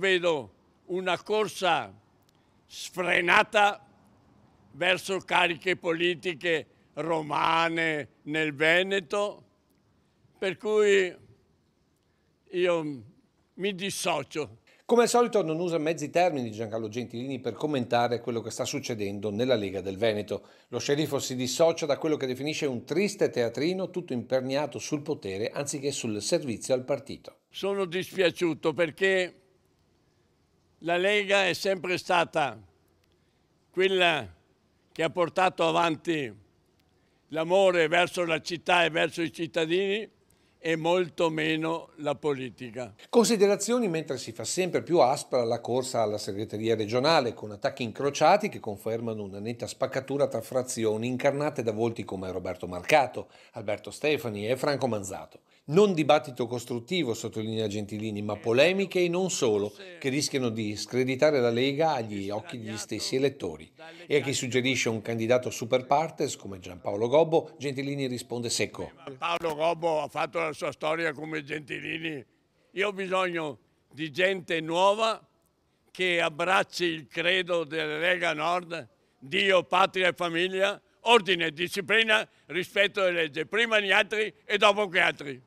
Vedo una corsa sfrenata verso cariche politiche romane nel Veneto, per cui io mi dissocio. Come al solito non usa mezzi termini Giancarlo Gentilini per commentare quello che sta succedendo nella Lega del Veneto. Lo sceriffo si dissocia da quello che definisce un triste teatrino tutto imperniato sul potere anziché sul servizio al partito. Sono dispiaciuto perché la Lega è sempre stata quella che ha portato avanti l'amore verso la città e verso i cittadini e molto meno la politica. Considerazioni mentre si fa sempre più aspra la corsa alla segreteria regionale, con attacchi incrociati che confermano una netta spaccatura tra frazioni incarnate da volti come Roberto Marcato, Alberto Stefani e Franco Manzato. Non dibattito costruttivo, sottolinea Gentilini, ma polemiche e non solo, che rischiano di screditare la Lega agli occhi degli stessi elettori. E a chi suggerisce un candidato super partes come Giampaolo Gobbo, Gentilini risponde secco. Paolo Gobbo ha fatto la sua storia come Gentilini. Io ho bisogno di gente nuova che abbracci il credo della Lega Nord, Dio, patria e famiglia, ordine, disciplina, rispetto delle leggi, prima gli altri e dopo gli altri.